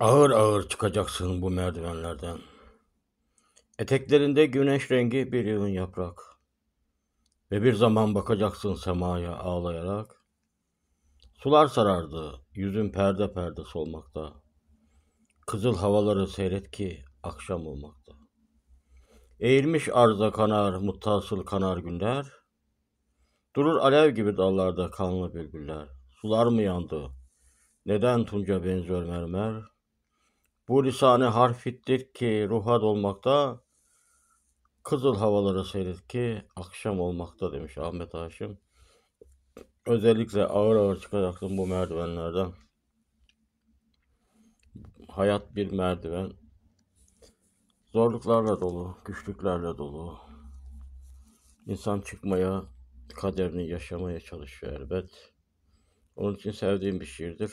Ağır ağır çıkacaksın bu merdivenlerden. Eteklerinde güneş rengi bir yığın yaprak. Ve bir zaman bakacaksın semaya ağlayarak. Sular sarardı, yüzün perde perde solmakta. Kızıl havaları seyret ki akşam olmakta. Eğilmiş arza kanar, muttasıl kanar günler. Durur alev gibi dallarda kanlı bülbüller. Sular mı yandı? Neden Tunca benziyor mermer? Bu lisanı harfittir ki ruha dolmakta, kızıl havaları seyret ki akşam olmakta demiş Ahmet Haşim. Özellikle ağır ağır çıkacaksın bu merdivenlerden. Hayat bir merdiven. Zorluklarla dolu, güçlüklerle dolu. İnsan çıkmaya, kaderini yaşamaya çalışıyor elbet. Onun için sevdiğim bir şiirdir.